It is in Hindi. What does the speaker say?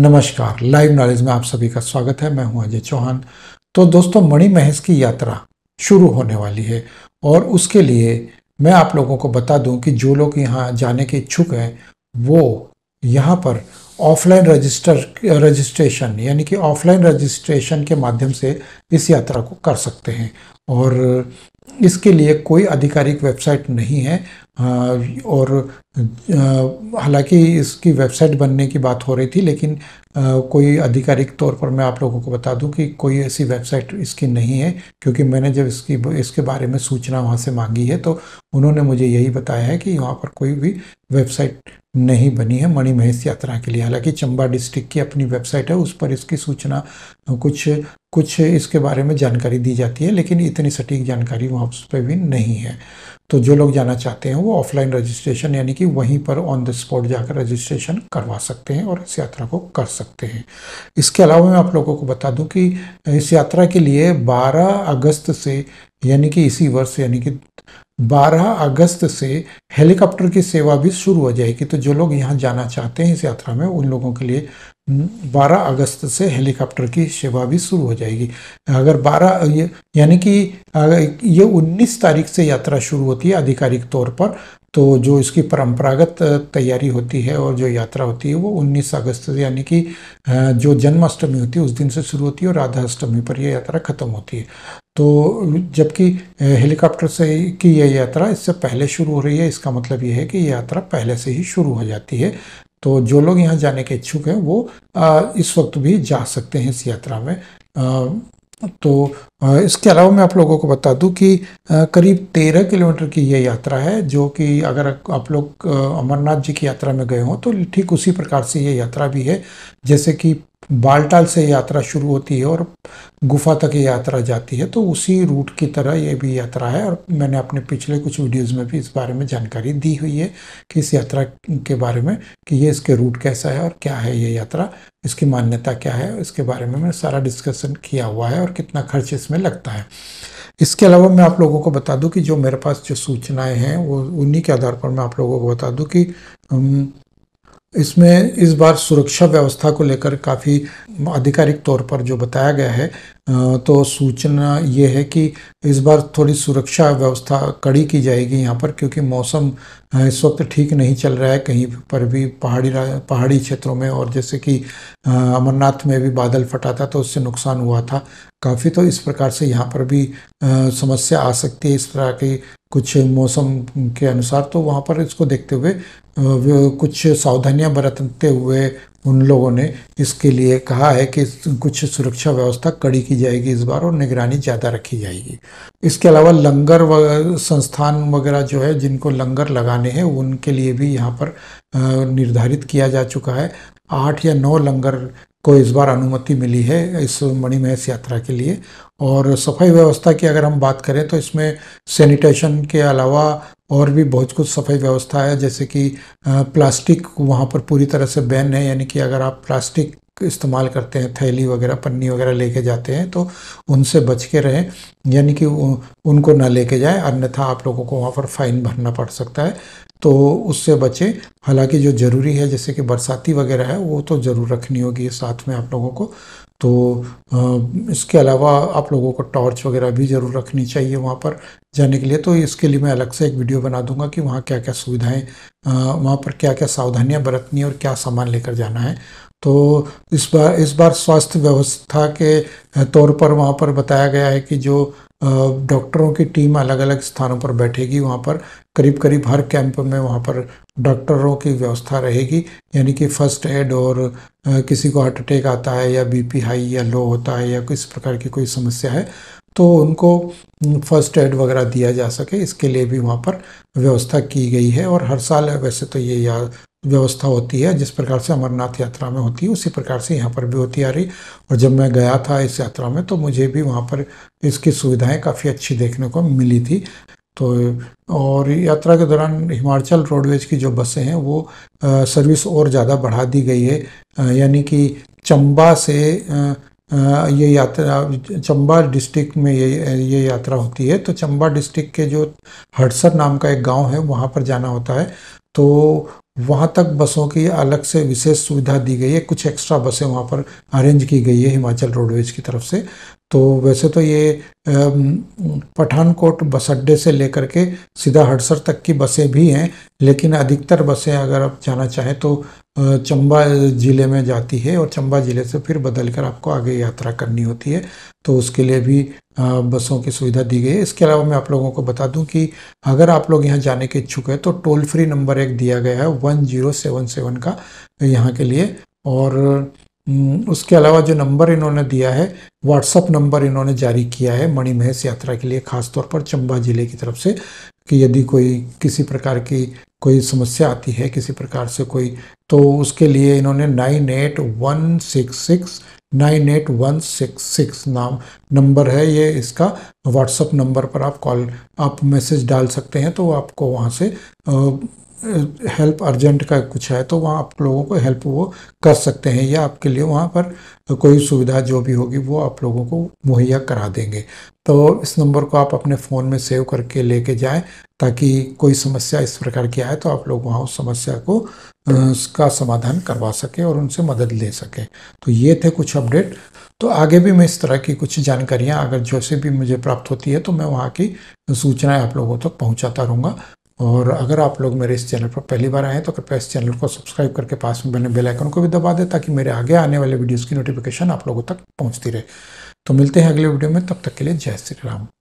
नमस्कार लाइव नॉलेज में आप सभी का स्वागत है मैं हूं अजय चौहान तो दोस्तों मणि महेश की यात्रा शुरू होने वाली है और उसके लिए मैं आप लोगों को बता दूं कि जो लोग यहाँ जाने के इच्छुक हैं वो यहाँ पर ऑफलाइन रजिस्टर रजिस्ट्रेशन यानी कि ऑफलाइन रजिस्ट्रेशन के माध्यम से इस यात्रा को कर सकते हैं और इसके लिए कोई आधिकारिक वेबसाइट नहीं है हाँ, और हालांकि इसकी वेबसाइट बनने की बात हो रही थी लेकिन कोई आधिकारिक तौर पर मैं आप लोगों को बता दूं कि कोई ऐसी वेबसाइट इसकी नहीं है क्योंकि मैंने जब इसकी इसके बारे में सूचना वहाँ से मांगी है तो उन्होंने मुझे यही बताया है कि वहाँ पर कोई भी वेबसाइट नहीं बनी है मणि महेश यात्रा के लिए हालांकि चंबा डिस्ट्रिक्ट की अपनी वेबसाइट है उस पर इसकी सूचना कुछ कुछ इसके बारे में जानकारी दी जाती है लेकिन इतनी सटीक जानकारी वहाँ पर भी नहीं है तो जो लोग जाना चाहते हैं वो ऑफलाइन रजिस्ट्रेशन यानी कि वहीं पर ऑन द स्पॉट जाकर रजिस्ट्रेशन करवा सकते हैं और इस यात्रा को कर सकते हैं इसके अलावा मैं आप लोगों को बता दूं कि इस यात्रा के लिए 12 अगस्त से यानी कि इसी वर्ष यानी कि 12 अगस्त से हेलीकॉप्टर की सेवा भी शुरू हो जाएगी तो जो लोग यहाँ जाना चाहते हैं इस यात्रा में उन लोगों के लिए 12 अगस्त से हेलीकॉप्टर की सेवा भी शुरू हो जाएगी अगर 12 यानी कि ये 19 तारीख से यात्रा शुरू होती है आधिकारिक तौर पर तो जो इसकी परंपरागत तैयारी होती है और जो यात्रा होती है वो 19 अगस्त से यानी कि जो जन्माष्टमी होती है उस दिन से शुरू होती है और राधाअष्टमी पर यह यात्रा खत्म होती है तो जबकि हेलीकॉप्टर से की यह यात्रा इससे पहले शुरू हो रही है इसका मतलब यह है कि यह यात्रा पहले से ही शुरू हो जाती है तो जो लोग यहाँ जाने के इच्छुक हैं वो इस वक्त भी जा सकते हैं इस यात्रा में तो इसके अलावा मैं आप लोगों को बता दूं कि करीब तेरह किलोमीटर की यह यात्रा है जो कि अगर आप लोग अमरनाथ जी की यात्रा में गए हों तो ठीक उसी प्रकार से यह यात्रा भी है जैसे कि बालटाल से यात्रा शुरू होती है और गुफा तक ये यात्रा जाती है तो उसी रूट की तरह ये भी यात्रा है और मैंने अपने पिछले कुछ वीडियोस में भी इस बारे में जानकारी दी हुई है कि इस यात्रा के बारे में कि ये इसके रूट कैसा है और क्या है ये यात्रा इसकी मान्यता क्या है इसके बारे में मैंने सारा डिस्कशन किया हुआ है और कितना खर्च इसमें लगता है इसके अलावा मैं आप लोगों को बता दूँ कि जो मेरे पास जो सूचनाएँ हैं वो उन्हीं के आधार पर मैं आप लोगों को बता दूँ कि इसमें इस बार सुरक्षा व्यवस्था को लेकर काफ़ी आधिकारिक तौर पर जो बताया गया है तो सूचना ये है कि इस बार थोड़ी सुरक्षा व्यवस्था कड़ी की जाएगी यहाँ पर क्योंकि मौसम इस वक्त ठीक नहीं चल रहा है कहीं पर भी पहाड़ी पहाड़ी क्षेत्रों में और जैसे कि अमरनाथ में भी बादल फटा था तो उससे नुकसान हुआ था काफ़ी तो इस प्रकार से यहाँ पर भी समस्या आ सकती है इस तरह की कुछ मौसम के अनुसार तो वहाँ पर इसको देखते हुए कुछ सावधानियाँ बरतते हुए उन लोगों ने इसके लिए कहा है कि कुछ सुरक्षा व्यवस्था कड़ी की जाएगी इस बार और निगरानी ज़्यादा रखी जाएगी इसके अलावा लंगर व संस्थान वगैरह जो है जिनको लंगर लगाने हैं उनके लिए भी यहाँ पर निर्धारित किया जा चुका है आठ या नौ लंगर को इस बार अनुमति मिली है इस मणिमहेश यात्रा के लिए और सफाई व्यवस्था की अगर हम बात करें तो इसमें सैनिटेशन के अलावा और भी बहुत कुछ सफाई व्यवस्था है जैसे कि प्लास्टिक वहाँ पर पूरी तरह से बैन है यानी कि अगर आप प्लास्टिक इस्तेमाल करते हैं थैली वगैरह पन्नी वगैरह लेके जाते हैं तो उनसे बच के रहें यानी कि उनको ना लेके जाए अन्यथा आप लोगों को वहाँ पर फाइन भरना पड़ सकता है तो उससे बचें हालांकि जो ज़रूरी है जैसे कि बरसाती वगैरह है वो तो ज़रूर रखनी होगी साथ में आप लोगों को तो इसके अलावा आप लोगों को टॉर्च वगैरह भी ज़रूर रखनी चाहिए वहाँ पर जाने के लिए तो इसके लिए मैं अलग से एक वीडियो बना दूंगा कि वहाँ क्या क्या सुविधाएं वहाँ पर क्या क्या सावधानियाँ बरतनी और क्या सामान लेकर जाना है तो इस बार इस बार स्वास्थ्य व्यवस्था के तौर पर वहाँ पर बताया गया है कि जो डॉक्टरों की टीम अलग अलग स्थानों पर बैठेगी वहाँ पर करीब करीब हर कैंप में वहाँ पर डॉक्टरों की व्यवस्था रहेगी यानी कि फर्स्ट एड और किसी को हार्ट अटैक आता है या बीपी हाई या लो होता है या किस प्रकार की कोई समस्या है तो उनको फर्स्ट एड वगैरह दिया जा सके इसके लिए भी वहाँ पर व्यवस्था की गई है और हर साल वैसे तो ये या व्यवस्था होती है जिस प्रकार से अमरनाथ यात्रा में होती है उसी प्रकार से यहाँ पर भी होती आ रही और जब मैं गया था इस यात्रा में तो मुझे भी वहाँ पर इसकी सुविधाएं काफ़ी अच्छी देखने को मिली थी तो और यात्रा के दौरान हिमाचल रोडवेज की जो बसें हैं वो आ, सर्विस और ज़्यादा बढ़ा दी गई है यानी कि चंबा से आ, ये यात्रा चंबा डिस्ट्रिक्ट में ये ये यात्रा होती है तो चंबा डिस्ट्रिक्ट के जो हडसर नाम का एक गांव है वहाँ पर जाना होता है तो वहाँ तक बसों की अलग से विशेष सुविधा दी गई है कुछ एक्स्ट्रा बसें वहाँ पर अरेंज की गई है हिमाचल रोडवेज की तरफ से तो वैसे तो ये पठानकोट बस अड्डे से लेकर के सीधा हडसर तक की बसें भी हैं लेकिन अधिकतर बसें अगर आप जाना चाहें तो चंबा ज़िले में जाती है और चंबा ज़िले से फिर बदल कर आपको आगे यात्रा करनी होती है तो उसके लिए भी बसों की सुविधा दी गई है इसके अलावा मैं आप लोगों को बता दूं कि अगर आप लोग यहाँ जाने के इच्छुक हैं तो टोल फ्री नंबर एक दिया गया है वन जीरो सेवन सेवन का यहाँ के लिए और उसके अलावा जो नंबर इन्होंने दिया है व्हाट्सअप नंबर इन्होंने जारी किया है मणि महेश यात्रा के लिए खासतौर पर चंबा ज़िले की तरफ से कि यदि कोई किसी प्रकार की कोई समस्या आती है किसी प्रकार से कोई तो उसके लिए इन्होंने nine eight one six six nine eight one six six नाम नंबर है ये इसका व्हाट्सअप नंबर पर आप कॉल आप मैसेज डाल सकते हैं तो आपको वहाँ से हेल्प अर्जेंट का कुछ है तो वहाँ आप लोगों को हेल्प वो कर सकते हैं या आपके लिए वहाँ पर कोई सुविधा जो भी होगी वो आप लोगों को मुहैया करा देंगे तो इस नंबर को आप अपने फ़ोन में सेव करके लेके जाएं ताकि कोई समस्या इस प्रकार की आए तो आप लोग वहाँ उस समस्या को उसका समाधान करवा सकें और उनसे मदद ले सकें तो ये थे कुछ अपडेट तो आगे भी मैं इस तरह की कुछ जानकारियाँ अगर जैसे भी मुझे प्राप्त होती है तो मैं वहाँ की सूचनाएँ आप लोगों तक तो पहुँचाता रहूँगा और अगर आप लोग मेरे इस चैनल पर पहली बार आए हैं तो कृपया इस चैनल को सब्सक्राइब करके पास में बने बेलाइकन को भी दबा दें ताकि मेरे आगे आने वाले वीडियोज़ की नोटिफिकेशन आप लोगों तक पहुँचती रहे तो मिलते हैं अगले वीडियो में तब तक के लिए जय श्री राम